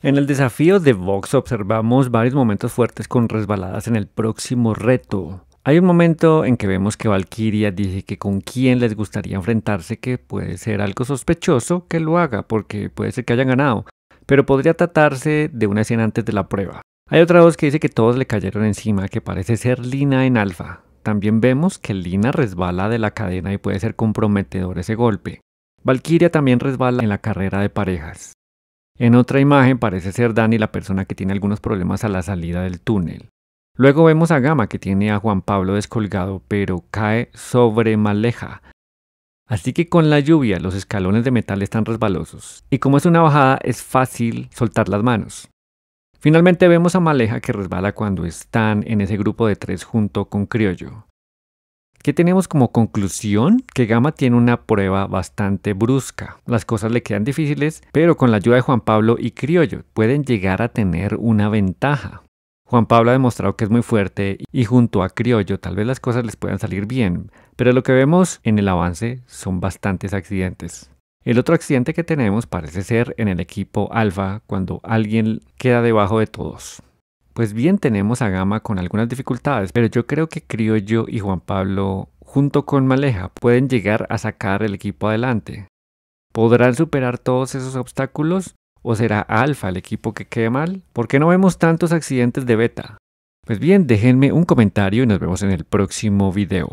En el desafío de Vox observamos varios momentos fuertes con resbaladas en el próximo reto. Hay un momento en que vemos que Valkyria dice que con quién les gustaría enfrentarse, que puede ser algo sospechoso que lo haga, porque puede ser que hayan ganado, pero podría tratarse de una escena antes de la prueba. Hay otra voz que dice que todos le cayeron encima, que parece ser Lina en alfa. También vemos que Lina resbala de la cadena y puede ser comprometedor ese golpe. Valkyria también resbala en la carrera de parejas. En otra imagen parece ser Dani la persona que tiene algunos problemas a la salida del túnel. Luego vemos a Gama que tiene a Juan Pablo descolgado pero cae sobre Maleja. Así que con la lluvia los escalones de metal están resbalosos y como es una bajada es fácil soltar las manos. Finalmente vemos a Maleja que resbala cuando están en ese grupo de tres junto con Criollo. ¿Qué tenemos como conclusión? Que Gama tiene una prueba bastante brusca. Las cosas le quedan difíciles, pero con la ayuda de Juan Pablo y Criollo pueden llegar a tener una ventaja. Juan Pablo ha demostrado que es muy fuerte y junto a Criollo tal vez las cosas les puedan salir bien, pero lo que vemos en el avance son bastantes accidentes. El otro accidente que tenemos parece ser en el equipo Alfa cuando alguien queda debajo de todos. Pues bien, tenemos a Gama con algunas dificultades, pero yo creo que Criollo y Juan Pablo, junto con Maleja, pueden llegar a sacar el equipo adelante. ¿Podrán superar todos esos obstáculos? ¿O será Alfa el equipo que quede mal? ¿Por qué no vemos tantos accidentes de beta? Pues bien, déjenme un comentario y nos vemos en el próximo video.